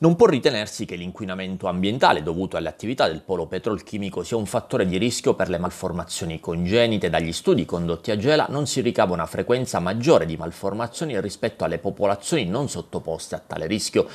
Non può ritenersi che l'inquinamento ambientale dovuto alle attività del polo petrolchimico sia un fattore di rischio per le malformazioni congenite. Dagli studi condotti a Gela non si ricava una frequenza maggiore di malformazioni rispetto alle popolazioni non sottoposte a tale rischio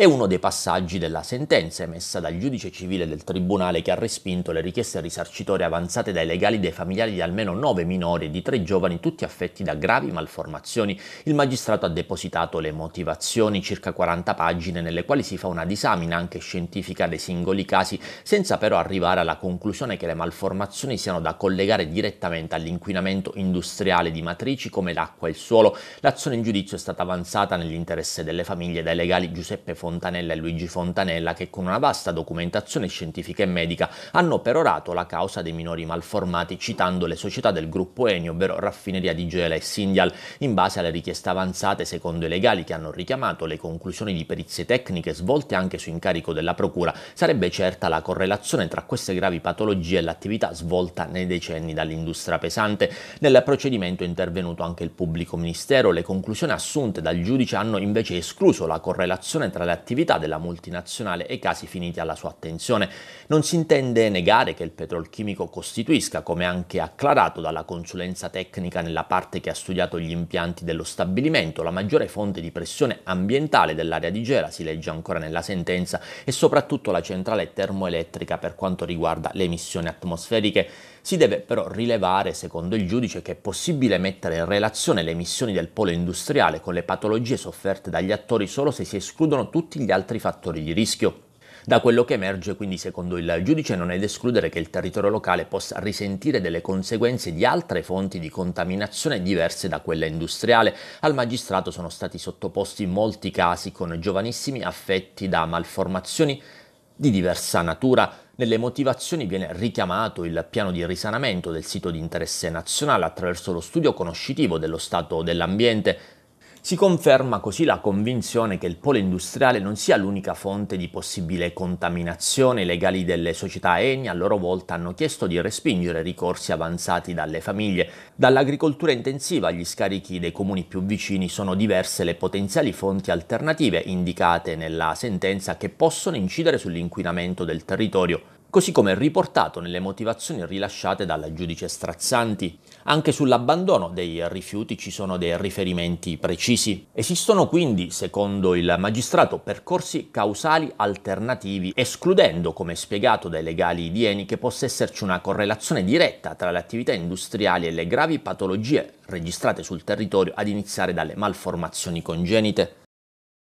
è uno dei passaggi della sentenza emessa dal giudice civile del tribunale che ha respinto le richieste risarcitorie avanzate dai legali dei familiari di almeno nove minori e di tre giovani tutti affetti da gravi malformazioni. Il magistrato ha depositato le motivazioni, circa 40 pagine, nelle quali si fa una disamina anche scientifica dei singoli casi, senza però arrivare alla conclusione che le malformazioni siano da collegare direttamente all'inquinamento industriale di matrici come l'acqua e il suolo. L'azione in giudizio è stata avanzata nell'interesse delle famiglie dai legali Giuseppe Fontana Fontanella e Luigi Fontanella che con una vasta documentazione scientifica e medica hanno perorato la causa dei minori malformati citando le società del gruppo Eni, ovvero Raffineria di Gela e Sindial, in base alle richieste avanzate secondo i legali che hanno richiamato le conclusioni di perizie tecniche svolte anche su incarico della Procura, sarebbe certa la correlazione tra queste gravi patologie e l'attività svolta nei decenni dall'industria pesante. Nel procedimento è intervenuto anche il pubblico ministero, le conclusioni assunte dal giudice hanno invece escluso la correlazione tra le attività attività della multinazionale e casi finiti alla sua attenzione. Non si intende negare che il petrolchimico costituisca, come anche acclarato dalla consulenza tecnica nella parte che ha studiato gli impianti dello stabilimento, la maggiore fonte di pressione ambientale dell'area di Gela, si legge ancora nella sentenza, e soprattutto la centrale termoelettrica per quanto riguarda le emissioni atmosferiche. Si deve però rilevare, secondo il giudice, che è possibile mettere in relazione le emissioni del polo industriale con le patologie sofferte dagli attori solo se si escludono tutti tutti gli altri fattori di rischio. Da quello che emerge, quindi, secondo il giudice, non è da escludere che il territorio locale possa risentire delle conseguenze di altre fonti di contaminazione diverse da quella industriale. Al magistrato sono stati sottoposti molti casi con giovanissimi affetti da malformazioni di diversa natura. Nelle motivazioni viene richiamato il piano di risanamento del sito di interesse nazionale attraverso lo studio conoscitivo dello stato dell'ambiente si conferma così la convinzione che il polo industriale non sia l'unica fonte di possibile contaminazione. I legali delle società ENI a loro volta hanno chiesto di respingere ricorsi avanzati dalle famiglie. Dall'agricoltura intensiva agli scarichi dei comuni più vicini sono diverse le potenziali fonti alternative indicate nella sentenza che possono incidere sull'inquinamento del territorio così come riportato nelle motivazioni rilasciate dal giudice Strazzanti. Anche sull'abbandono dei rifiuti ci sono dei riferimenti precisi. Esistono quindi, secondo il magistrato, percorsi causali alternativi, escludendo, come spiegato dai legali di che possa esserci una correlazione diretta tra le attività industriali e le gravi patologie registrate sul territorio, ad iniziare dalle malformazioni congenite.